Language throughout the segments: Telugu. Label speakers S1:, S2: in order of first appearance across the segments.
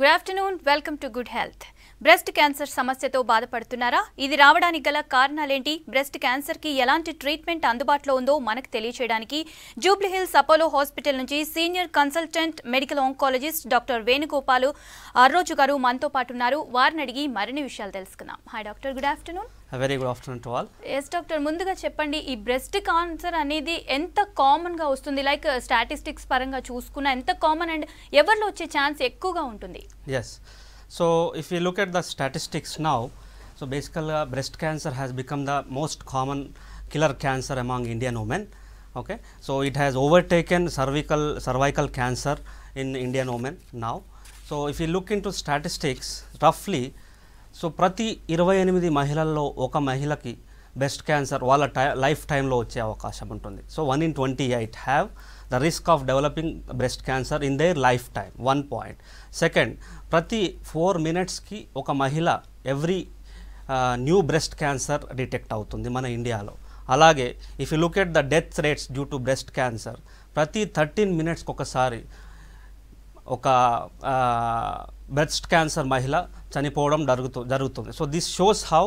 S1: Good afternoon welcome to good health breast cancer సమస్యతో బాధపడుతున్నారా ఇది రావడానికి గల కారణాలేంటి బ్రెస్ట్ క్యాన్సర్కి ఎలాంటి ట్రీట్మెంట్ అందుబాటులో ఉందో మనకు తెలియచేయడానికి జూబ్లీహిల్స్ అపోలో హాస్పిటల్ నుంచి senior consultant medical oncologist doctor Venugopal Arroju గారు మనతో పాటు ఉన్నారు వారిని అడిగి మరిన్ని విషయాలు తెలుసుకుందాం hi doctor good afternoon
S2: very good afternoon to all
S1: yes doctor ముందుగా చెప్పండి ఈ బ్రెస్ట్ క్యాన్సర్ అనేది ఎంత కామన్గా వస్తుంది లైక్ స్టాటిస్టిక్స్ uh, పరంగా చూసుకున్న ఎంత కామన్ అండ్ ఎవరిలో వచ్చే ఛాన్స్ ఎక్కువగా ఉంటుంది
S2: yes so if you look at the statistics now so బేసికల్గా breast cancer has become the most common killer cancer among Indian women okay so it has overtaken cervical cervical cancer in Indian women now so if you look in into statistics రఫ్లీ సో ప్రతి ఇరవై ఎనిమిది మహిళల్లో ఒక మహిళకి బెస్ట్ క్యాన్సర్ వాళ్ళ టై లైఫ్ టైంలో వచ్చే అవకాశం ఉంటుంది so one in twenty eight have the risk of developing breast cancer in their lifetime one point second ప్రతి ఫోర్ మినిట్స్కి ఒక మహిళ every new breast cancer detect అవుతుంది మన ఇండియాలో అలాగే if you look at the death rates due to breast cancer ప్రతి థర్టీన్ మినిట్స్కి ఒకసారి ఒక బ్రెస్ట్ క్యాన్సర్ మహిళ చనిపోవడం జరుగుతు జరుగుతుంది so this shows how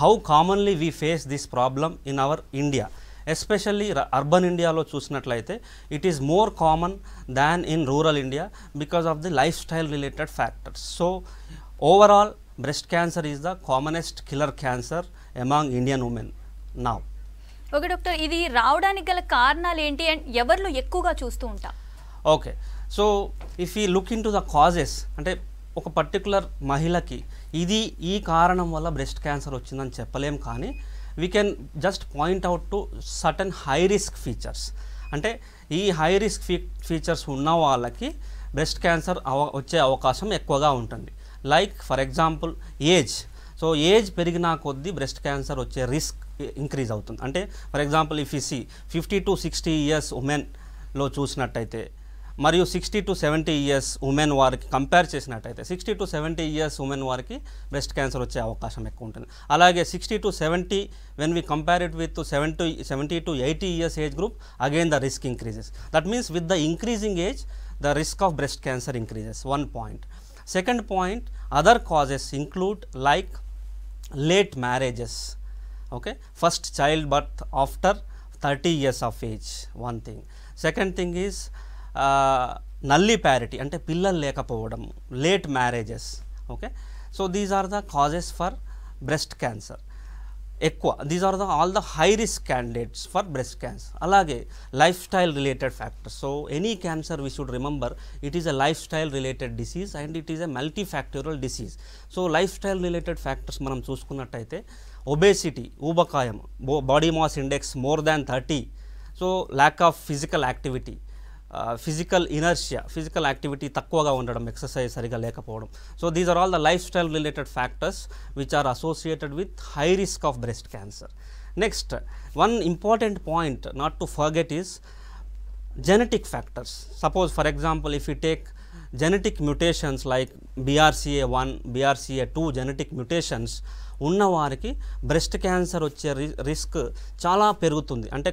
S2: how commonly we face this problem in our India especially urban ఇండియాలో చూసినట్లయితే it is more common than in rural India because of the lifestyle related factors so overall breast cancer is the commonest killer cancer among Indian women now
S1: okay doctor ఇది రావడానికి గల కారణాలు ఏంటి అండ్ ఎవరిలో ఎక్కువగా చూస్తూ ఉంటా
S2: okay so if we look in the ద కాజెస్ అంటే ఒక పర్టికులర్ మహిళకి ఇది ఈ కారణం వల్ల బ్రెస్ట్ క్యాన్సర్ వచ్చిందని చెప్పలేం కానీ we can just point out to certain high risk features అంటే ఈ హై రిస్క్ ఫీ ఫీచర్స్ ఉన్న వాళ్ళకి బ్రెస్ట్ క్యాన్సర్ అవ వచ్చే అవకాశం ఎక్కువగా ఉంటుంది like for example age so age పెరిగినా కొద్దీ బ్రెస్ట్ క్యాన్సర్ వచ్చే రిస్క్ ఇంక్రీజ్ అవుతుంది అంటే for example if we see fifty to sixty years ఉమెన్లో చూసినట్టయితే మరియు 60 టు 70 ఇయర్స్ వుమెన్ వారికి కంపేర్ చేసినట్లయితే 60 టు 70 ఇయర్స్ వుమెన్ వారికి బ్రెస్ట్ క్యాన్సర్ వచ్చే అవకాశం ఎక్కువ ఉంటుంది అలాగే 60 to 70 when we compare it with 70 70 to 80 years age group again the risk increases that means with the increasing age the risk of breast cancer increases one point second point other causes include like late marriages okay first child birth after 30 years of age one thing second thing is nulliparity అంటే పిల్లలు లేకపోవడం late marriages okay so these are the causes for breast cancer ఎక్కువ these are the all the high risk candidates for breast cancer అలాగే lifestyle related factors so any cancer we should remember it is a lifestyle related disease and it is a multi factorial disease so lifestyle related factors మనం చూసుకున్నట్టయితే ఒబేసిటీ ఊబకాయం body mass index more than thirty so lack of physical activity physical inertia physical activity తక్కువగా ఉండడం ఎక్సర్సైజ్ సరిగా లేకపోవడం so these are all the lifestyle related factors which are associated with high risk of breast cancer next one important point not to forget is factors suppose for example if you take genetic mutations like BRCA one BRCA two genetic mutations ఉన్నవారికి బ్రెస్ట్ క్యాన్సర్ వచ్చే రిస్క్ చాలా పెరుగుతుంది అంటే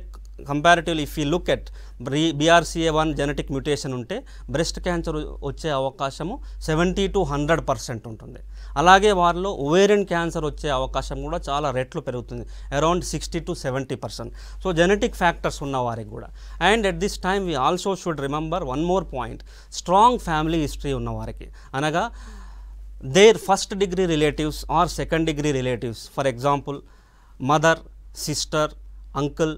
S2: comparatively if you look at bre BRCA one genetic mutation ఉంటే బ్రెస్ట్ క్యాన్సర్ వచ్చే అవకాశము సెవెంటీ టు హండ్రెడ్ పర్సెంట్ ఉంటుంది అలాగే వారిలో ఓవేరియన్ క్యాన్సర్ వచ్చే అవకాశం కూడా చాలా రెట్లు పెరుగుతుంది around sixty to seventy percent so genetic factors ఉన్న వారికి కూడా and at this time we also should remember one more point strong family history ఉన్నవారికి అనగా their first degree relatives or second degree relatives for example mother sister uncle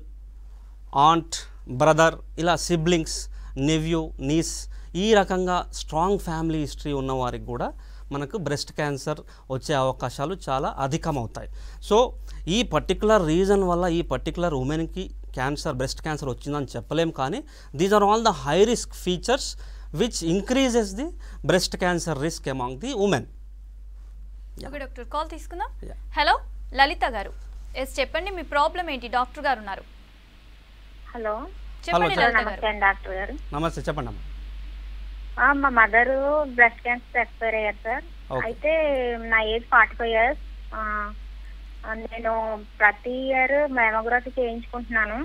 S2: aunt brother ఇలా సిబ్లింగ్స్ నెవ్యూ నీస్ ఈ రకంగా స్ట్రాంగ్ ఫ్యామిలీ హిస్టరీ ఉన్నవారికి కూడా మనకు బ్రెస్ట్ క్యాన్సర్ వచ్చే అవకాశాలు చాలా అధికమవుతాయి సో ఈ పర్టికులర్ రీజన్ వల్ల ఈ పర్టికులర్ ఉమెన్కి క్యాన్సర్ బ్రెస్ట్ క్యాన్సర్ వచ్చిందని చెప్పలేం కానీ these are all the high risk features which increases the breast cancer risk among the women
S1: doctor call తీసుకుందాం హలో లలిత గారు ఎస్ చెప్పండి మీ ప్రాబ్లం ఏంటి డాక్టర్ గారు ఉన్నారు హలో హలో నమస్తే డాక్టర్ గారు
S2: నమస్తే చెప్పండి అమ్మా
S3: మా మదర్ బ్రెస్ట్ క్యాన్సర్ ఎక్స్పైర్ అయ్యారు సార్ అయితే నా ఏజ్ ఫార్టీ ఫైవ్ ఇయర్స్ నేను ప్రతి ఇయర్ మెమోగ్రఫీ చేయించుకుంటున్నాను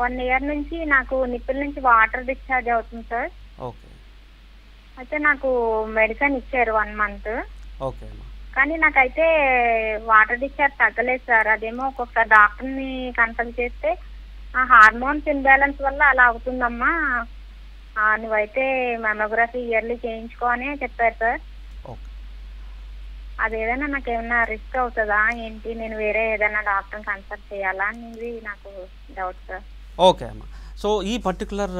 S3: వన్ ఇయర్ నుంచి నాకు నిప్పుల నుంచి వాటర్ డిశ్చార్జ్ అవుతుంది సార్ అయితే నాకు మెడిసిన్ ఇచ్చారు వన్ మంత్ కానీ నాకైతే వాటర్ డిశ్చార్జ్ తగ్గలేదు సార్ అదేమో ఒక్కొక్క డాక్టర్ని కన్సల్ట్ చేస్తే ఆ హార్మోన్స్ ఇంబ్యాలెన్స్ వల్ల అలా అవుతుందమ్మా నువ్వైతే మెమోగ్రఫీ ఇయర్లీ చేయించుకో అని చెప్పారు సార్ అదేదైనా నాకు ఏమైనా రిస్క్ అవుతుందా ఏంటి నేను వేరే ఏదైనా డాక్టర్ని కన్సల్ట్ చేయాలా అనేది నాకు డౌట్ సార్
S2: ఓకే అమ్మా సో ఈ పర్టికులర్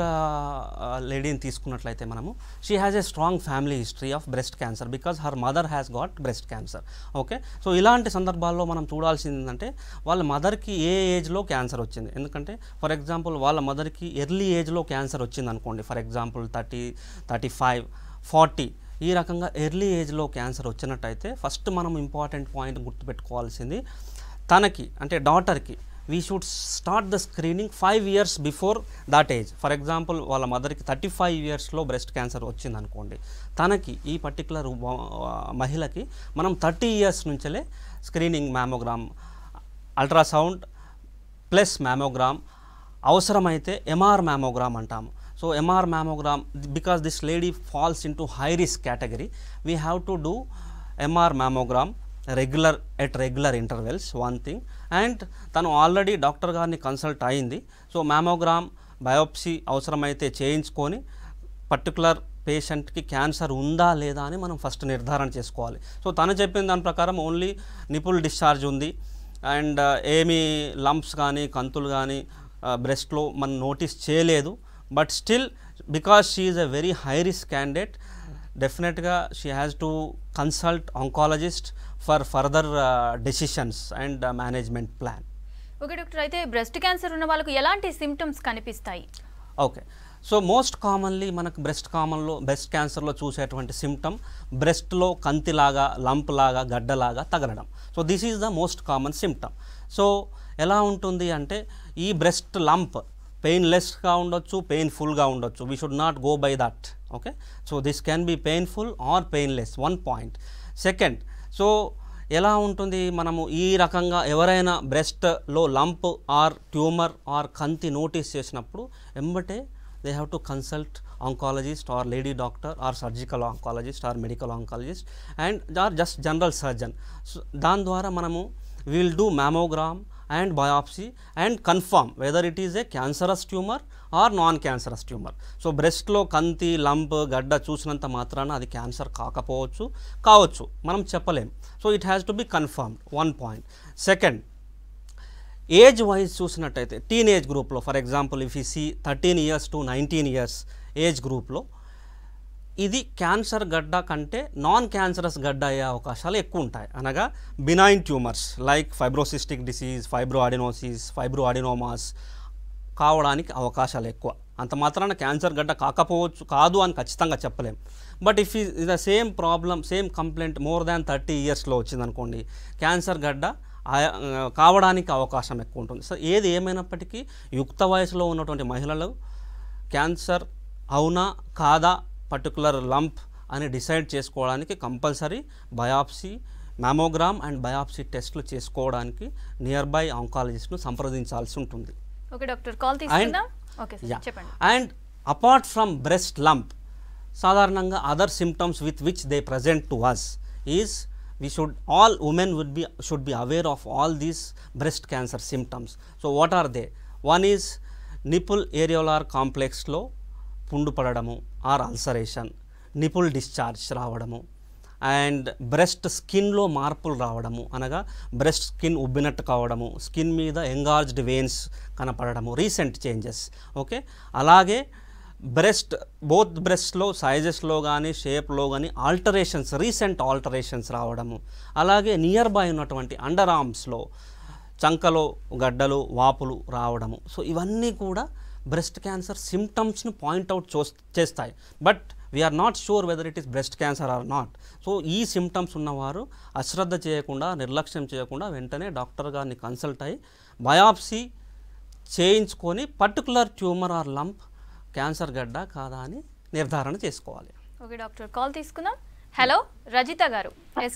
S2: లేడీని తీసుకున్నట్లయితే మనము she has a strong family history of breast cancer because her mother has got breast cancer okay so ఇలాంటి సందర్భాల్లో మనం చూడాల్సింది ఏంటంటే వాళ్ళ మదర్కి ఏ ఏజ్లో క్యాన్సర్ వచ్చింది ఎందుకంటే ఫర్ ఎగ్జాంపుల్ వాళ్ళ మదర్కి ఎర్లీ ఏజ్లో క్యాన్సర్ వచ్చింది అనుకోండి for example thirty thirty five forty ఈ రకంగా ఎర్లీ ఏజ్లో క్యాన్సర్ వచ్చినట్టయితే ఫస్ట్ మనం ఇంపార్టెంట్ పాయింట్ గుర్తుపెట్టుకోవాల్సింది తనకి అంటే డాటర్కి we should start the screening five years before that age for example వాళ్ళ మదర్కి థర్టీ ఫైవ్ ఇయర్స్లో బ్రెస్ట్ క్యాన్సర్ వచ్చింది అనుకోండి తనకి ఈ పర్టికులర్ మహిళకి మనం థర్టీ ఇయర్స్ నుంచలే screening mammogram ultrasound plus mammogram అవసరమైతే ఎంఆర్ మ్యామోగ్రామ్ అంటాము so MR mammogram because this lady falls in to high risk category we have to do MR mammogram regular at regular intervals one thing and తను ఆల్రెడీ డాక్టర్ గారిని కన్సల్ట్ అయింది సో మ్యామోగ్రామ్ బయోప్సీ అవసరమైతే చేయించుకొని పర్టికులర్ పేషెంట్కి క్యాన్సర్ ఉందా లేదా అని మనం ఫస్ట్ నిర్ధారణ చేసుకోవాలి సో తను చెప్పిన దాని ప్రకారం ఓన్లీ నిపుల్ డిశ్చార్జ్ ఉంది అండ్ ఏమి లంప్స్ కానీ కంతులు కానీ బ్రెస్ట్లో మనం నోటీస్ చేయలేదు but still because she is very high risk candidate డెఫినెట్గా she has to consult oncologist for further decisions and management plan
S1: okay doctor అయితే బ్రెస్ట్ క్యాన్సర్ ఉన్న వాళ్ళకు ఎలాంటి సిమ్టమ్స్ కనిపిస్తాయి
S2: ఓకే సో మోస్ట్ కామన్లీ మనకు బ్రెస్ట్ కామన్లో బ్రెస్ట్ క్యాన్సర్లో చూసేటువంటి సిమ్టమ్ బ్రెస్ట్లో కంతిలాగా లంప్ లాగా గడ్డలాగా తగలడం so this is the most common symptom so ఎలా ఉంటుంది అంటే ఈ బ్రెస్ట్ లంప్ పెయిన్లెస్గా ఉండొచ్చు పెయిన్ఫుల్గా ఉండొచ్చు we should not go by that okay so this can be painful or painless one point second so ఎలా ఉంటుంది మనము ఈ రకంగా ఎవరైనా బ్రెస్ట్లో లంప్ ఆర్ ట్యూమర్ ఆర్ కంతి నోటీస్ చేసినప్పుడు ఎంబటే they have to consult oncologist or lady doctor or surgical oncologist or medical oncologist and or just general surgeon దాని ద్వారా మనము we'll do mammogram and biopsy and confirm whether it is a cancerous tumour or non cancerous tumour so బ్రెస్ట్లో కంతి లంప్ గడ్డ చూసినంత మాత్రాన అది క్యాన్సర్ కాకపోవచ్చు కావచ్చు మనం చెప్పలేం so it has to be confirmed one point second age wise చూసినట్టయితే టీనేజ్ గ్రూప్లో ఫర్ ఎగ్జాంపుల్ ఇఫ్ ఈ see thirteen years to nineteen years age గ్రూప్లో ఇది క్యాన్సర్ గడ్డ కంటే నాన్ క్యాన్సరస్ గడ్డ అయ్యే అవకాశాలు ఎక్కువ ఉంటాయి అనగా benign tumours like fibrocystic disease fibroadenosis fibroadenomas కావడానికి అవకాశాలు ఎక్కువ అంత మాత్రాన క్యాన్సర్ గడ్డ కాకపోవచ్చు కాదు అని ఖచ్చితంగా చెప్పలేం but if the same problem same complaint more than thirty ఇయర్స్లో వచ్చిందనుకోండి క్యాన్సర్ గడ్డ కావడానికి అవకాశం ఎక్కువ ఉంటుంది సో ఏది ఏమైనప్పటికీ యుక్త వయసులో ఉన్నటువంటి మహిళలు క్యాన్సర్ అవునా కాదా పర్టికులర్ లంప్ అని డిసైడ్ చేసుకోవడానికి compulsory biopsy mammogram and biopsy టెస్ట్లు చేసుకోవడానికి నియర్ బై ఆంకాలజిస్ట్ను సంప్రదించాల్సి ఉంటుంది and apart from breast lump సాధారణంగా other symptoms with which they present to us is we should all women would be should be aware of all these breast cancer symptoms so what are they one is nipple areolar కాంప్లెక్స్లో పుండు పడడము ఆర్ అల్సరేషన్ నిపుల్ డిశ్చార్జ్ రావడము అండ్ బ్రెస్ట్ స్కిన్లో మార్పులు రావడము అనగా బ్రెస్ట్ స్కిన్ ఉబ్బినట్టు కావడము స్కిన్ మీద ఎంగార్జ్డ్ వెయిన్స్ కనపడము రీసెంట్ చేంజెస్ ఓకే అలాగే బ్రెస్ట్ బోత్ బ్రెస్ట్లో సైజెస్లో కానీ షేప్లో కానీ ఆల్టరేషన్స్ రీసెంట్ ఆల్టరేషన్స్ రావడము అలాగే నియర్ బై ఉన్నటువంటి అండర్ ఆర్మ్స్లో చంకలో గడ్డలు వాపులు రావడము సో ఇవన్నీ కూడా బ్రెస్ట్ క్యాన్సర్ సిమ్టమ్స్ను పాయింట్అవుట్ చూ చేస్తాయి but we are not sure whether it is breast cancer or not so ఈ సిమ్టమ్స్ ఉన్నవారు అశ్రద్ధ చేయకుండా నిర్లక్ష్యం చేయకుండా వెంటనే డాక్టర్ గారిని కన్సల్ట్ అయ్యి బయాప్సీ చేయించుకొని particular tumour or lump cancer గడ్డ కాదా అని నిర్ధారణ చేసుకోవాలి
S1: ఓకే డాక్టర్ కాల్ తీసుకుందాం హలో రజిత గారు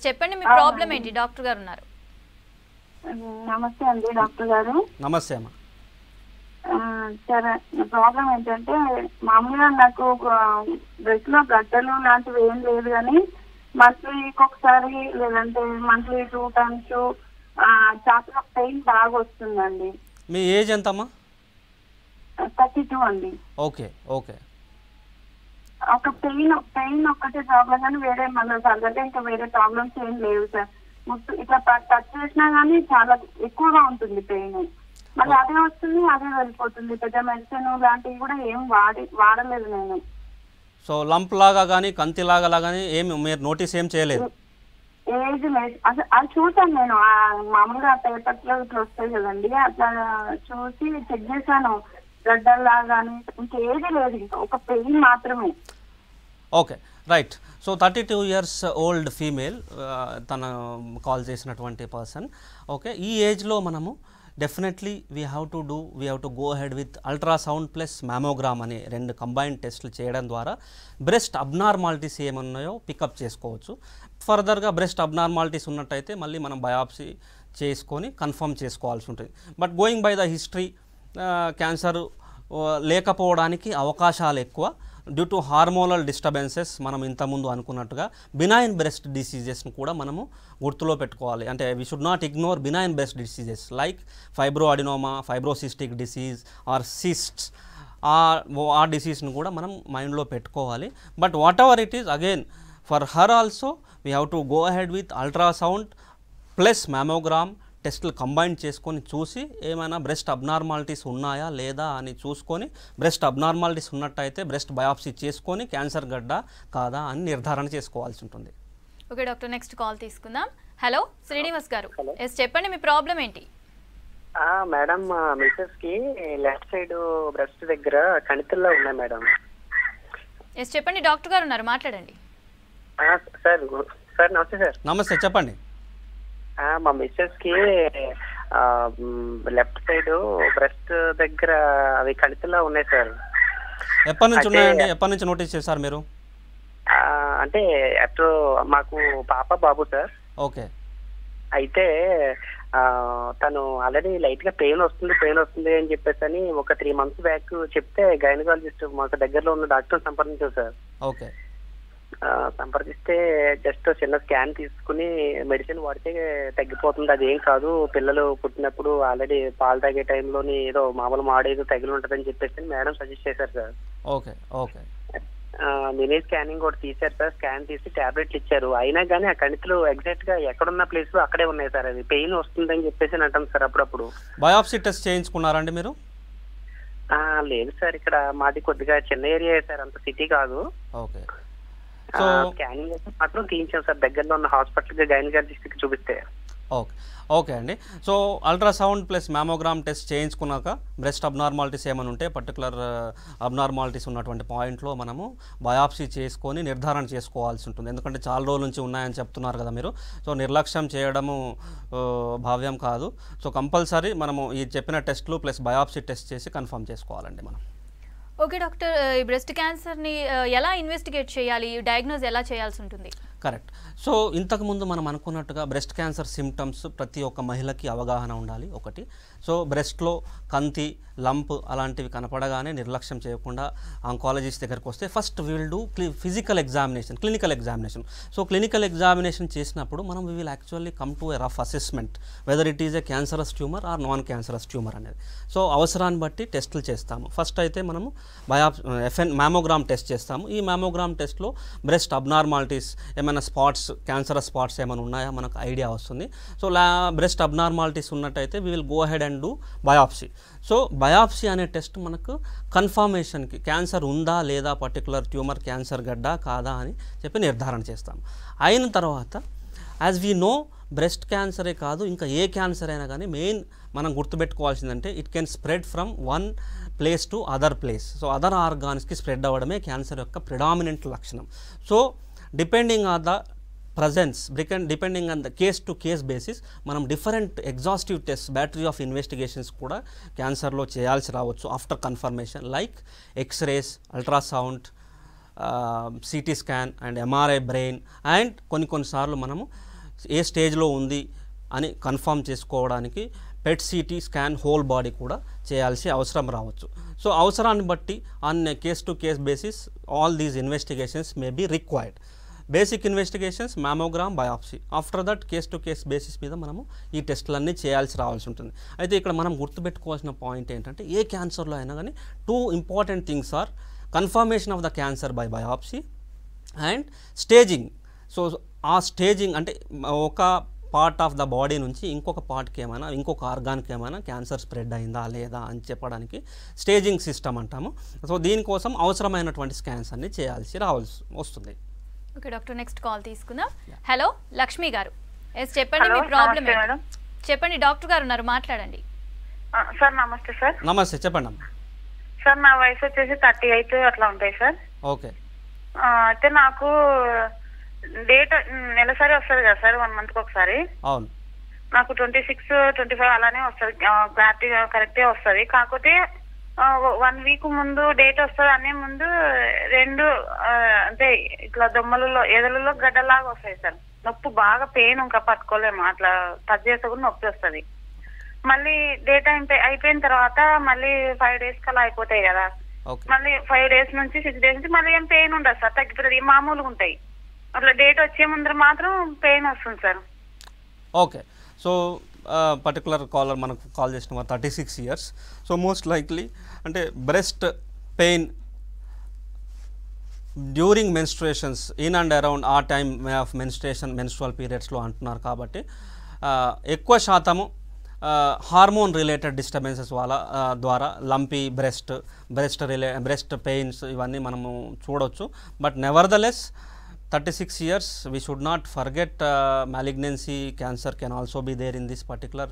S1: చెప్పండి మీ ప్రాబ్లం ఏంటి డాక్టర్ గారు ఉన్నారు నమస్తే అండి డాక్టర్ గారు
S2: నమస్తే అమ్మా
S3: సరే ప్రాబ్లం ఏంటంటే మామూలుగా నాకు డ్రెస్ లో గడ్డలు లాంటివి ఏం లేదు కానీ మంత్లీ ఒకసారి లేదంటే మంత్లీ టూ టైమ్స్ చేపల పెయిన్ బాగా వస్తుందండి
S2: మీ ఏజ్ ఎంత
S3: థర్టీ టూ అండి
S2: ఓకే ఓకే
S3: ఒక పెయిన్ పెయిన్ ఒక్కటే ప్రాబ్లం కానీ వేరే మన తగ్గట్టు ఇంకా వేరే ప్రాబ్లమ్స్ ఏం లేవు సార్ ఇట్లా టచ్ చేసినా కానీ చాలా ఎక్కువగా ఉంటుంది పెయిన్ మరి అదే వస్తుంది అదే వెళ్ళిపోతుంది పెద్ద మెడిసిన్ లాంటివి కూడా ఏం వాడి వాడలేదు నేను
S2: సో లంప్ లాగా కానీ కంతి లాగా కానీ ఏమి మీరు నోటీస్ ఏం చేయలేదు
S3: ఏజ్ అసలు అది చూసాను నేను మామూలుగా పేపర్స్ ఇట్లా వస్తాయి కదండి అట్లా చూసి చెక్ చేశాను గడ్డల్లా కానీ ఇంకా ఇంకేది లేదు ఇంకా ఒక పెయిన్ మాత్రమే
S2: okay right so thirty two years old female తన కాల్ చేసినటువంటి పర్సన్ ఓకే ఈ ఏజ్లో మనము definitely we have to do we have to go ahead with ultrasound plus mammogram అనే రెండు కంబైన్డ్ టెస్టులు చేయడం ద్వారా బ్రెస్ట్ అబ్నార్మాలిటీస్ ఏమన్నాయో పికప్ చేసుకోవచ్చు ఫర్దర్గా బ్రెస్ట్ అబ్నార్మాలిటీస్ ఉన్నట్టయితే మళ్ళీ మనం బయాప్సీ చేసుకొని కన్ఫర్మ్ చేసుకోవాల్సి ఉంటుంది but going by the history cancer లేకపోవడానికి అవకాశాలు ఎక్కువ డ్యూ టు హార్మోనల్ డిస్టర్బెన్సెస్ మనం ఇంతకుముందు అనుకున్నట్టుగా బినాయిన్ బ్రెస్ట్ డిసీజెస్ను కూడా మనము గుర్తులో పెట్టుకోవాలి అంటే we should not ignore benign breast diseases like fibroadenoma fibrocystic disease or cysts ఆ ఆ డిసీజ్ను కూడా మనం మైండ్లో పెట్టుకోవాలి but whatever it is again for her also we have to go ahead with ultrasound plus mammogram టెస్టులు కంబైన్ చేసుకొని చూసి ఏమైనా బ్రెస్ట్ అబ్నార్మాలిటీస్ ఉన్నాయా లేదా అని చూసుకొని బ్రెస్ట్ అబ్నార్మాలిటీస్ ఉన్నట్టయితే బ్రెస్ట్ బయాప్సీ చేసుకొని క్యాన్సర్ గడ్డ కాదా అని నిర్ధారణ చేసుకోవాల్సి ఉంటుంది
S1: ఓకే డాక్టర్ నెక్స్ట్ కాల్ తీసుకుందాం హలో శ్రీనివాస్ గారు ఎస్ చెప్పండి మీ ప్రాబ్లం ఏంటి మేడం
S4: మిసెస్ కి లెఫ్ట్ సైడ్ బ్రెస్ట్ దగ్గర కణితుల్లో ఉన్నాయి మేడం
S1: ఎస్ చెప్పండి డాక్టర్ గారు ఉన్నారు మాట్లాడండి
S4: సార్ సార్ నమస్తే సార్ నమస్తే చెప్పండి మా మిస్సెస్ కి లెఫ్ట్ సైడ్ బ్రెస్ట్ దగ్గర అవి కణితిలా ఉన్నాయి సార్
S2: ఎప్పటి నుంచి ఉన్నాయండి ఎప్పటి నుంచి నోటీస్ చేశారు మీరు
S4: అంటే అటు మాకు పాప బాబు సార్ ఓకే అయితే తను ఆల్రెడీ లైట్ గా పెయిన్ వస్తుంది పెయిన్ వస్తుంది అని చెప్పేసి అని ఒక త్రీ మంత్స్ బ్యాక్ చెప్తే గైనకాలజిస్ట్ మాకు దగ్గరలో ఉన్న డాక్టర్ సంప్రదించారు సార్ ఓకే సంప్రదిస్తే జస్ట్ చిన్న స్కాన్ తీసుకుని మెడిసిన్ వాడితే తగ్గిపోతుంది అది ఏం కాదు పిల్లలు పుట్టినప్పుడు ఆల్రెడీ పాలు తాగే టైంలోని ఏదో మామూలు మాడేదో తగిలి ఉంటుందని చెప్పేసి మేడం సజెస్ట్ చేశారు sir
S2: okay okay
S4: mini scanning కూడా తీశారు సార్ స్కాన్ తీసి టాబ్లెట్లు ఇచ్చారు అయినా కానీ ఆ కణితులు ఎగ్జాక్ట్ గా ఎక్కడున్న ప్లేస్ లో అక్కడే ఉన్నాయి సార్ అది పెయిన్ వస్తుందని చెప్పేసి అంటాం సార్ అప్పుడప్పుడు
S2: బయోప్సీ టెస్ట్
S4: చేయించుకున్నారండి మీరు లేదు సార్ ఇక్కడ మాది కొద్దిగా చిన్న ఏరియా సార్ అంత సిటీ కాదు ఓకే సో స్కానింగ్ మాత్రం తీయించాం సార్ దగ్గరలో ఉన్న హాస్పిటల్ గైనకాలజిస్ట్ చూపిస్తే
S2: ఓకే ఓకే అండి so ultrasound plus mammogram test చేయించుకున్నాక బ్రెస్ట్ అబ్నార్మాలిటీస్ ఏమైనా ఉంటే పర్టికులర్ అబ్నార్మాలిటీస్ ఉన్నటువంటి పాయింట్లో మనము బయాప్సీ చేసుకొని నిర్ధారణ చేసుకోవాల్సి ఉంటుంది ఎందుకంటే చాలా రోజుల నుంచి ఉన్నాయని చెప్తున్నారు కదా మీరు సో నిర్లక్ష్యం చేయడము భావ్యం కాదు సో కంపల్సరీ మనము ఈ చెప్పిన టెస్ట్లు ప్లస్ బయాప్సీ టెస్ట్ చేసి కన్ఫర్మ్ చేసుకోవాలండి మనం
S1: ఓకే డాక్టర్ ఈ బ్రెస్ట్ క్యాన్సర్ని ఎలా ఇన్వెస్టిగేట్ చేయాలి డయాగ్నోజ్ ఎలా చేయాల్సి ఉంటుంది
S2: కరెక్ట్ సో ఇంతకుముందు మనం అనుకున్నట్టుగా బ్రెస్ట్ క్యాన్సర్ సిమ్టమ్స్ ప్రతి ఒక్క మహిళకి అవగాహన ఉండాలి ఒకటి సో బ్రెస్ట్లో కంతి లంప్ అలాంటివి కనపడగానే నిర్లక్ష్యం చేయకుండా ఆంకాలజిస్ట్ దగ్గరకు వస్తే ఫస్ట్ వీల్ డూ క్లి physical examination clinical examination so clinical examination చేసినప్పుడు మనం we will actually come to a rough assessment whether it is a cancerous tumour or non cancerous tumour అనేది సో అవసరాన్ని బట్టి టెస్టులు చేస్తాము ఫస్ట్ అయితే మనము బయాప్ ఎఫ్ఎన్ మ్యామోగ్రామ్ టెస్ట్ చేస్తాము ఈ మ్యామోగ్రామ్ టెస్ట్లో బ్రెస్ట్ అబ్నార్మాలిటీస్ ఏమైనా స్పాట్స్ క్యాన్సరస్ స్పాట్స్ ఏమైనా ఉన్నాయా మనకు ఐడియా వస్తుంది సో లా బ్రెస్ట్ అబ్నార్మాలిటీస్ ఉన్నట్టయితే we will go ahead and do biopsy so biopsy అనే టెస్ట్ మనకు కన్ఫర్మేషన్కి క్యాన్సర్ ఉందా లేదా పర్టికులర్ ట్యూమర్ క్యాన్సర్ గడ్డా కాదా అని చెప్పి నిర్ధారణ చేస్తాం అయిన తర్వాత యాజ్ వీ నో బ్రెస్ట్ క్యాన్సరే కాదు ఇంకా ఏ క్యాన్సర్ అయినా కానీ మెయిన్ మనం గుర్తుపెట్టుకోవాల్సిందంటే it can spread from one place to other place so other ఆర్గాన్స్కి స్ప్రెడ్ అవ్వడమే క్యాన్సర్ యొక్క ప్రిడామినెంట్ లక్షణం so depending on the presence depending on the case to case basis మనం different exhaustive test battery of investigations కూడా క్యాన్సర్లో చేయాల్సి రావచ్చు after confirmation like x rays ultrasound CT scan and MRI brain and కొన్ని కొన్నిసార్లు మనము ఏ స్టేజ్లో ఉంది అని కన్ఫర్మ్ చేసుకోవడానికి PET CT scan whole body కూడా చేయాల్సి అవసరం రావచ్చు సో అవసరాన్ని బట్టి on case to case basis all these investigations may be required basic investigations mammogram biopsy after that case to case basis మీద మనము ఈ టెస్టులన్నీ చేయాల్సి రావాల్సి ఉంటుంది అయితే ఇక్కడ మనం గుర్తుపెట్టుకోవాల్సిన పాయింట్ ఏంటంటే ఏ క్యాన్సర్లో అయినా కానీ two important things are confirmation of the cancer by biopsy and staging so ఆ స్టేజింగ్ అంటే ఒక పార్ట్ ఆఫ్ ద బాడీ నుంచి ఇంకొక పార్ట్కి ఏమైనా ఇంకొక ఆర్గాన్కి ఏమైనా క్యాన్సర్ స్ప్రెడ్ అయిందా లేదా అని చెప్పడానికి స్టేజింగ్ సిస్టమ్ అంటాము సో దీనికోసం అవసరమైనటువంటి స్కాన్స్ అన్ని చేయాల్సి రావాల్సి వస్తుంది
S1: ఓకే డాక్టర్ నెక్స్ట్ కాల్ తీసుకుందాం హలో లక్ష్మి గారు ఎస్ చెప్పండి మీ ప్రాబ్లం చెప్పండి డాక్టర్ గారు ఉన్నారు మాట్లాడండి సార్ నమస్తే సార్
S2: నమస్తే చెప్పండి అమ్మా
S1: సార్ నా వయసు వచ్చేసి థర్టీ ఎయిత్ అట్లా ఉంటాయి సార్
S2: ఓకే
S3: అయితే నాకు డేట్ నెలసరి వస్తుంది కదా సార్ వన్ మంత్కి ఒకసారి అవును నాకు ట్వంటీ సిక్స్ ట్వంటీ ఫైవ్ అలానే వస్తుంది క్లారిటీ కరెక్టే వస్తుంది కాకపోతే వన్ వీక్ ముందు డేట్ వస్తుంది అనే ముందు రెండు అంటే ఇట్లా దొమ్మలలో ఎదలలో గడ్డలాగా వస్తాయి సార్ నొప్పి బాగా పెయిన్ ఇంకా పట్టుకోలేము అట్లా టచ్ చేస్తే కూడా నొప్పి వస్తుంది మళ్ళీ డేట్ అయిపోయిన తర్వాత మళ్ళీ ఫైవ్ డేస్ కల్లా అయిపోతాయి కదా మళ్ళీ ఫైవ్ డేస్ నుంచి సిక్స్ డేస్ నుంచి మళ్ళీ ఏం పెయిన్ ఉండదు సార్ తగ్గిపోతుంది మామూలుగా ఉంటాయి అట్లా డేట్ వచ్చే ముందర మాత్రం పెయిన్ వస్తుంది sir
S2: okay so particular caller మనకు కాల్ చేసిన thirty six years so most likely అంటే breast pain during menstruations in and around the time of menstruation menstrual పీరియడ్స్లో అంటున్నారు కాబట్టి ఎక్కువ శాతము హార్మోన్ రిలేటెడ్ డిస్టర్బెన్సెస్ వాళ్ళ ద్వారా లంపీ బ్రెస్ట్ బ్రెస్ట్ రిలే బ్రెస్ట్ పెయిన్స్ ఇవన్నీ మనము చూడవచ్చు but nevertheless 36 years we should not forget uh, malignancy cancer can also be there in this particular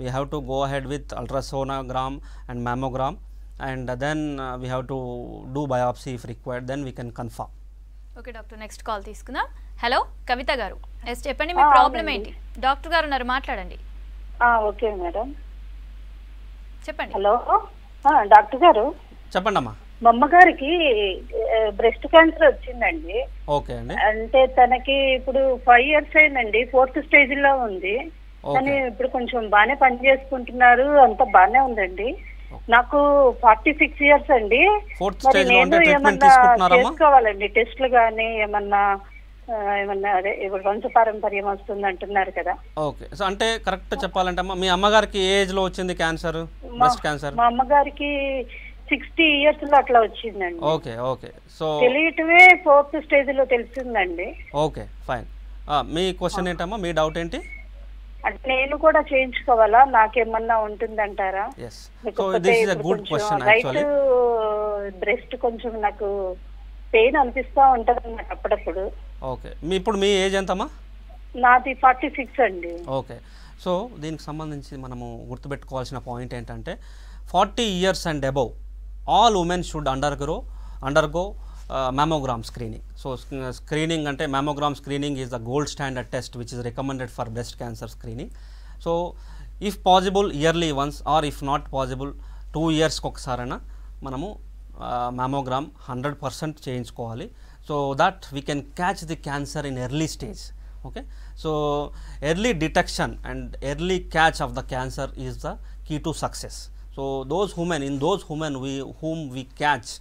S2: we have to go ahead with ultrasonogram and mammogram and uh, then uh, we have to do biopsy if required then we can
S1: confirm okay doctor next call తీసుకుందాం హలో కవిత గారు ఎస్ చెప్పండి మీ ప్రాబ్లం ఏంటి డాక్టర్ గారు ఉన్నారు మాట్లాడండి ఓకే మేడం చెప్పండి హలో
S3: డాక్టర్ గారు చెప్పండి అమ్మా మా అమ్మగారికి బ్రెస్ట్ క్యాన్సర్ వచ్చిందండి అంటే తనకి ఇప్పుడు ఫైవ్ ఇయర్స్ అయిందండి ఫోర్త్ స్టేజ్ లో ఉంది కానీ ఇప్పుడు కొంచెం బాగానే పని చేసుకుంటున్నారు అంత బాగానే ఉందండి నాకు ఫార్టీ సిక్స్ ఇయర్స్ అండి
S2: మరి నేను ఏమన్నా
S3: చేసుకోవాలండి టెస్ట్లు కానీ ఏమన్నా ఏమన్నా అదే ఇప్పుడు వంశ పారంపర్యం వస్తుంది అంటున్నారు కదా
S2: అంటే కరెక్ట్ చెప్పాలంటే మీ అమ్మగారికి ఏజ్ లో వచ్చింది క్యాన్సర్ క్యాన్సర్ మా
S3: అమ్మగారికి సిక్స్టీ ఇయర్స్ లో అట్లా వచ్చిందండి
S2: ఓకే ఓకే సో
S3: తెలియటమే ఫోర్త్ స్టేజ్ లో తెలిసిందండి
S2: ఓకే ఫైన్ మీ క్వశ్చన్ ఏంటమ్మా మీ డౌట్ ఏంటి
S3: అంటే నేను కూడా చేయించుకోవాలా నాకేమన్నా ఉంటుందంటారా రైట్ బ్రెస్ట్ కొంచెం నాకు పెయిన్ అనిపిస్తా ఉంటది నాకు అప్పుడప్పుడు
S2: ఓకే మీ ఇప్పుడు మీ ఏజ్ ఎంతమ్మా
S3: నాది ఫార్టీ సిక్స్ అండి
S2: ఓకే సో దీనికి సంబంధించి మనము గుర్తుపెట్టుకోవాల్సిన పాయింట్ ఏంటంటే forty years and above all women should undergrow undergo mammogram screening so screening అంటే mammogram screening is the gold standard test which is recommended for breast cancer screening so if possible yearly once or if not possible two ఇయర్స్కి ఒకసారైనా మనము మ్యామోగ్రామ్ హండ్రెడ్ పర్సెంట్ చేయించుకోవాలి so that we can catch the cancer in early stage okay so early detection and early catch of the cancer is the key to success So, those women in those women we whom we catch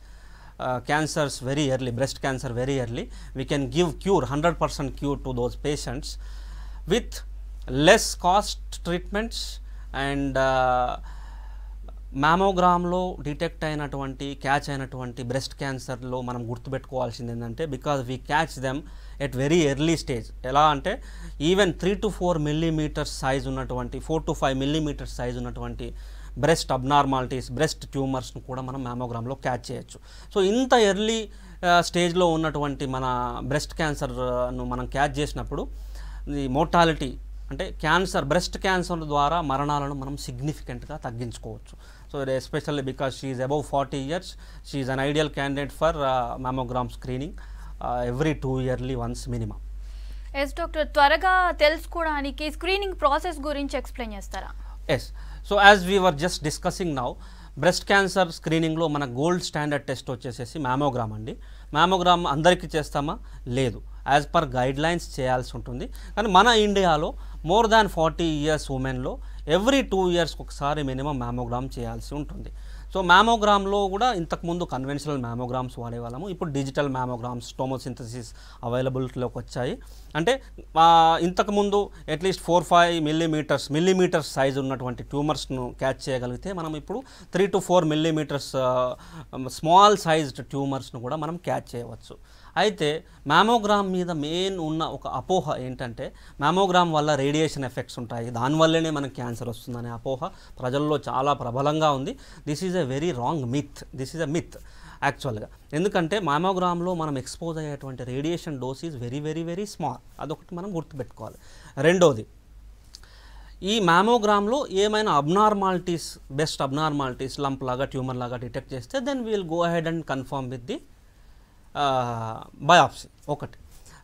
S2: uh, cancers very early, breast cancer very early, we can give cure 100 percent cure to those patients with less cost treatments and and మ్యామోగ్రామ్లో డిటెక్ట్ అయినటువంటి క్యాచ్ అయినటువంటి బ్రెస్ట్ క్యాన్సర్లో మనం గుర్తుపెట్టుకోవాల్సింది ఏంటంటే because we catch them at very early stage ఎలా అంటే even three to four millimetres size ఉన్నటువంటి four to five millimetres size ఉన్నటువంటి బ్రెస్ట్ అబ్నార్మాలిటీస్ బ్రెస్ట్ ట్యూమర్స్ను కూడా మనం మ్యామోగ్రామ్లో క్యాచ్ చేయొచ్చు సో ఇంత ఎర్లీ స్టేజ్లో ఉన్నటువంటి మన బ్రెస్ట్ క్యాన్సర్ను మనం క్యాచ్ చేసినప్పుడు ఈ మోర్టాలిటీ అంటే క్యాన్సర్ బ్రెస్ట్ క్యాన్సర్ ద్వారా మరణాలను మనం సిగ్నిఫికెంట్గా తగ్గించుకోవచ్చు so especially because she is above forty years she is an ideal candidate for mammogram screening every two yearly once minimum
S1: yes doctor త్వరగా తెలుసుకోవడానికి స్క్రీనింగ్ ప్రాసెస్ గురించి ఎక్స్ప్లెయిన్ చేస్తారా
S2: yes so as we were just discussing now breast cancer స్క్రీనింగ్లో మన గోల్డ్ స్టాండర్డ్ టెస్ట్ వచ్చేసేసి మ్యామోగ్రామ్ అండి మ్యామోగ్రామ్ అందరికీ చేస్తామా లేదు యాజ్ పర్ గైడ్ లైన్స్ చేయాల్సి ఉంటుంది కానీ మన ఇండియాలో మోర్ దాన్ ఫార్టీ ఇయర్స్ ఉమెన్లో ఎవ్రీ టూ ఇయర్స్కి ఒకసారి మినిమం మ్యామోగ్రామ్ చేయాల్సి ఉంటుంది సో మ్యామోగ్రామ్లో కూడా ఇంతకుముందు కన్వెన్షనల్ మ్యామోగ్రామ్స్ వాడేవాళ్ళము ఇప్పుడు డిజిటల్ మ్యామోగ్రామ్స్ టోమోసింథసిస్ అవైలబిలిటీలోకి వచ్చాయి అంటే ఇంతకుముందు at least four five millimetres millimetres size ఉన్నటువంటి ట్యూమర్స్ను క్యాచ్ చేయగలిగితే మనం ఇప్పుడు three to four millimetres small sized ట్యూమర్స్ను కూడా మనం క్యాచ్ చేయవచ్చు అయితే మ్యామోగ్రామ్ మీద మెయిన్ ఉన్న ఒక అపోహ ఏంటంటే మ్యామోగ్రామ్ వల్ల రేడియేషన్ ఎఫెక్ట్స్ ఉంటాయి దానివల్లనే మనకు క్యాన్సర్ వస్తుందనే అపోహ ప్రజల్లో చాలా ప్రబలంగా ఉంది this is a very wrong myth this is a myth యాక్చువల్గా ఎందుకంటే మామోగ్రామ్లో మనం ఎక్స్పోజ్ అయ్యేటువంటి radiation dose is very very very small అదొకటి మనం గుర్తుపెట్టుకోవాలి రెండోది ఈ మ్యామోగ్రామ్లో ఏమైనా అబ్నార్మాలిటీస్ బెస్ట్ అబ్నార్మాలిటీస్ లంప్ లాగా ట్యూమర్ లాగా డిటెక్ట్ చేస్తే then we'll go ahead and confirm with the biopsy ఒకటి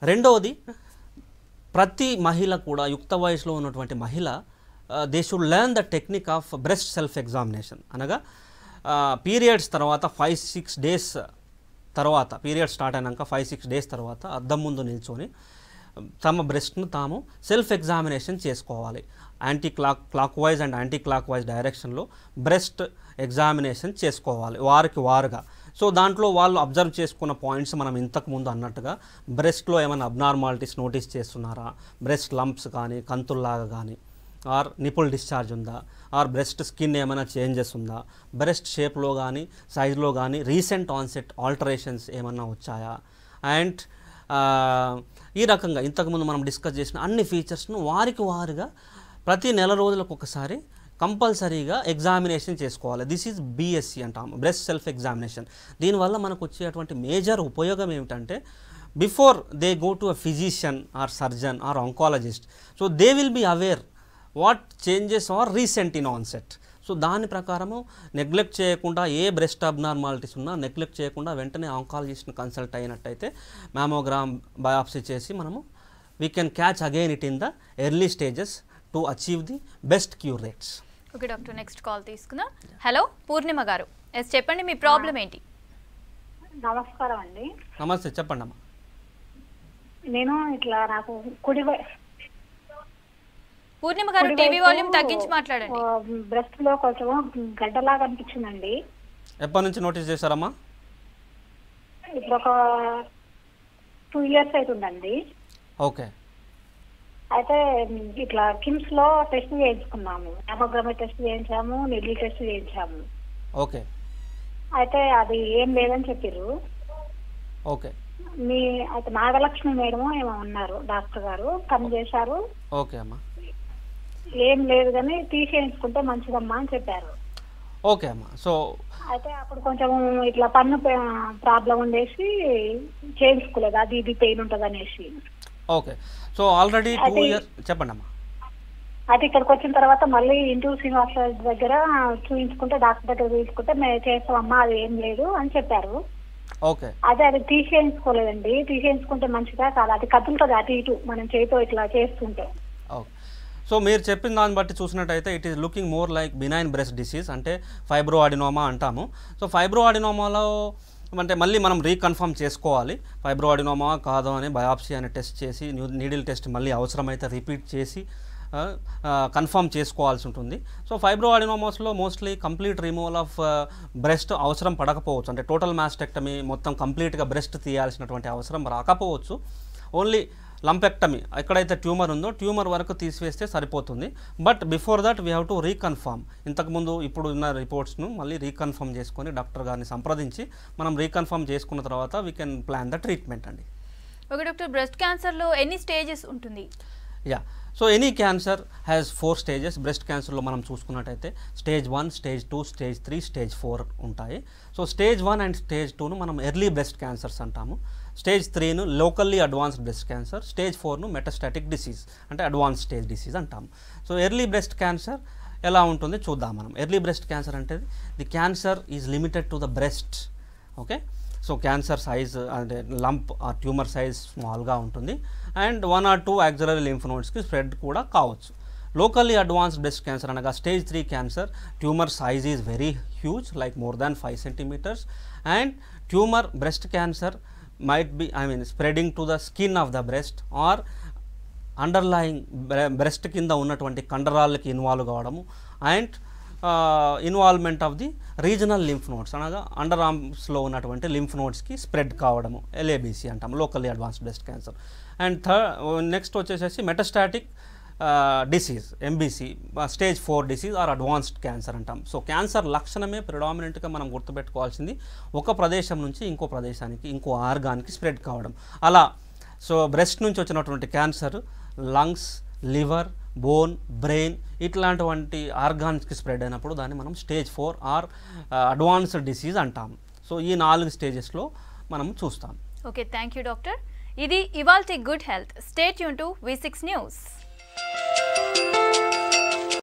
S2: రెండవది ప్రతి మహిళ కూడా యుక్త వయసులో ఉన్నటువంటి మహిళ they should learn the technique of breast self examination అనగా పీరియడ్స్ తర్వాత ఫైవ్ సిక్స్ డేస్ తర్వాత పీరియడ్ స్టార్ట్ అయినాక ఫైవ్ సిక్స్ డేస్ తర్వాత అద్దం ముందు నిల్చొని తమ బ్రెస్ట్ను తాము సెల్ఫ్ ఎగ్జామినేషన్ చేసుకోవాలి anti clock clockwise and anticlockwise డైరెక్షన్లో బ్రెస్ట్ ఎగ్జామినేషన్ చేసుకోవాలి వారికి వారుగా సో దాంట్లో వాళ్ళు అబ్జర్వ్ చేసుకున్న పాయింట్స్ మనం ఇంతకుముందు అన్నట్టుగా బ్రెస్ట్లో ఏమైనా అబ్నార్మాలిటీస్ నోటీస్ చేస్తున్నారా బ్రెస్ట్ లంప్స్ కానీ కంతుల్లాగా కానీ ఆర్ నిపుల్ డిశ్చార్జ్ ఉందా ఆర్ బ్రెస్ట్ స్కిన్ ఏమైనా చేంజెస్ ఉందా బ్రెస్ట్ షేప్లో కానీ సైజులో కానీ రీసెంట్ ఆన్సెట్ ఆల్టరేషన్స్ ఏమైనా వచ్చాయా అండ్ ఈ రకంగా ఇంతకుముందు మనం డిస్కస్ చేసిన అన్ని ఫీచర్స్ను వారికి వారుగా ప్రతి నెల రోజులకు ఒకసారి కంపల్సరీగా ఎగ్జామినేషన్ చేసుకోవాలి దిస్ ఈజ్ బీఎస్సీ అంటాము బ్రెస్ట్ సెల్ఫ్ ఎగ్జామినేషన్ దీనివల్ల మనకు వచ్చేటువంటి మేజర్ ఉపయోగం ఏమిటంటే before they go to a physician or surgeon or oncologist so they will be aware what changes are recent in onset so దాని ప్రకారము నెగ్లెక్ట్ చేయకుండా ఏ బ్రెస్ట్ అబ్నార్మాలిటీస్ ఉన్నా నెగ్లెక్ట్ చేయకుండా వెంటనే ఆంకాలజిస్ట్ని కన్సల్ట్ అయినట్టయితే మ్యామోగ్రామ్ బయాప్సీ చేసి మనము we can catch again it in the early stages to achieve the best cure rates
S1: okay doctor next call తీసుకుందాం హలో పూర్ణిమ గారు ఎస్ చెప్పండి మీ ప్రాబ్లం ఏంటి నమస్కారం అండి
S2: నమస్తే చెప్పండి అమ్మా
S1: నేను ఇట్లా నాకు కుడి పూర్ణిమ
S3: గారు టీవీ వాల్యూమ్ తగ్గించి మాట్లాడండి బ్రెస్ట్ లో కొంచెం గడ్డలాగా అనిపించిందండి
S2: ఎప్పటి నుంచి నోటీస్ చేశారమ్మా
S3: ఇప్పుడు ఒక టూ ఇయర్స్ అవుతుందండి ఓకే అయితే ఇట్లా కిమ్స్ లో టెస్ట్ చేయించుకున్నాము యాంకోగ్రామ టెస్ట్ చేయించాము నిడిల్ టెస్ట్ చేయించాము ఓకే అయితే అది ఏం లేదని చెప్పారు ఓకే మీ అయితే నాగలక్ష్మి మేడం ఏమో ఉన్నారు డాక్టర్ గారు కమ్ చేశారు ఓకే అమ్మా ఏం లేదు కానీ తీసేయించుకుంటే మంచిదమ్మా అని చెప్పారు ఓకే అమ్మా సో అయితే అప్పుడు కొంచెం ఇట్లా పన్ను ప్రాబ్లం ఉండేసి చేయించుకోలేదు అది ఇది పెయిన్ ఉంటుంది అనేసి
S2: okay so already two years చెప్పండి అమ్మా
S3: అయితే ఇక్కడికి వచ్చిన తర్వాత మళ్ళీ ఇంటూ శ్రీనివాస దగ్గర చూపించుకుంటే డాక్టర్ దగ్గర చూపించుకుంటే మేము చేస్తామమ్మా అది ఏం లేదు అని చెప్పారు ఓకే అదే అది తీసేయించుకోలేదండి తీసేయించుకుంటే మంచిగా కాదు అది కదులుతుంది అటు ఇటు మనం చేతో ఇట్లా చేస్తుంటే
S2: సో మీరు చెప్పిన దాన్ని బట్టి చూసినట్టయితే it is looking more like benign breast disease అంటే ఫైబ్రో అడినోమా అంటాము సో ఫైబ్రో అడినోమాలో అంటే మళ్ళీ మనం రీకన్ఫర్మ్ చేసుకోవాలి ఫైబ్రోడినోమా కాదు అని బయాప్సీ అనే టెస్ట్ చేసి నీడిల్ టెస్ట్ మళ్ళీ అవసరమైతే రిపీట్ చేసి కన్ఫర్మ్ చేసుకోవాల్సి ఉంటుంది సో ఫైబ్రో అడినోమాస్లో mostly complete removal of breast అవసరం పడకపోవచ్చు అంటే టోటల్ మ్యాస్టెక్టమీ మొత్తం కంప్లీట్గా బ్రెస్ట్ తీయాల్సినటువంటి అవసరం రాకపోవచ్చు ఓన్లీ లంపెక్టమీ ఎక్కడైతే ట్యూమర్ ఉందో ట్యూమర్ వరకు తీసివేస్తే సరిపోతుంది but before that we have to reconfirm ఇంతకుముందు ఇప్పుడు ఉన్న రిపోర్ట్స్ను మళ్ళీ రీకన్ఫామ్ చేసుకొని డాక్టర్ గారిని సంప్రదించి మనం రీకన్ఫామ్ చేసుకున్న తర్వాత we can plan the treatment అండి
S1: ఓకే డాక్టర్ బ్రెస్ట్ క్యాన్సర్లో ఎన్ని స్టేజెస్ ఉంటుంది
S2: yeah so any cancer has four stages breast క్యాన్సర్లో మనం చూసుకున్నట్టయితే stage one stage two stage three stage four ఉంటాయి so stage one and stage టూను మనం ఎర్లీ బ్రెస్ట్ క్యాన్సర్స్ అంటాము స్టేజ్ త్రీను locally advanced breast cancer stage ఫోర్ను మెటస్టాటిక్ డిసీజ్ అంటే అడ్వాన్స్ స్టేజ్ డిసీజ్ అంటాం సో ఎర్లీ బ్రెస్ట్ క్యాన్సర్ ఎలా ఉంటుంది చూద్దాం మనం ఎర్లీ బ్రెస్ట్ క్యాన్సర్ అంటే the cancer is limited to the breast okay so cancer size అంటే లంప్ ఆ ట్యూమర్ సైజ్ స్మాల్గా ఉంటుంది and one or two axillary lymph నోట్స్కి స్ప్రెడ్ కూడా కావచ్చు లోకల్లీ అడ్వాన్స్డ్ బ్రెస్ట్ క్యాన్సర్ అనగా stage three cancer tumour size is very huge like more than five centimetres and tumour breast cancer might be I mean spreading to the skin of the breast or underlying breast కింద ఉన్నటువంటి కండరాలకి ఇన్వాల్వ్ కావడము and involvement of the regional lymph nodes అనగా అండర్ ఆర్మ్స్లో ఉన్నటువంటి లింఫ్ నోట్స్కి స్ప్రెడ్ కావడము ఎల్ఏబీసీ అంటాం locally advance breast cancer and third next వచ్చేసేసి metastatic disease MBC stage four disease or advanced cancer అంటాం సో క్యాన్సర్ లక్షణమే ప్రిడామినెంట్గా మనం గుర్తుపెట్టుకోవాల్సింది ఒక ప్రదేశం నుంచి ఇంకో ప్రదేశానికి ఇంకో ఆర్గాన్కి స్ప్రెడ్ కావడం అలా సో బ్రెస్ట్ నుంచి వచ్చినటువంటి cancer lungs liver bone brain ఇట్లాంటివంటి ఆర్గాన్స్కి స్ప్రెడ్ అయినప్పుడు దాన్ని మనం stage four or advanced disease అంటాం సో ఈ నాలుగు స్టేజెస్లో మనం చూస్తాం
S1: ఓకే థ్యాంక్ యూ డాక్టర్ ఇది ఇవాల్టి గుడ్ హెల్త్ స్టేట్ యూన్ to V six news Thank you.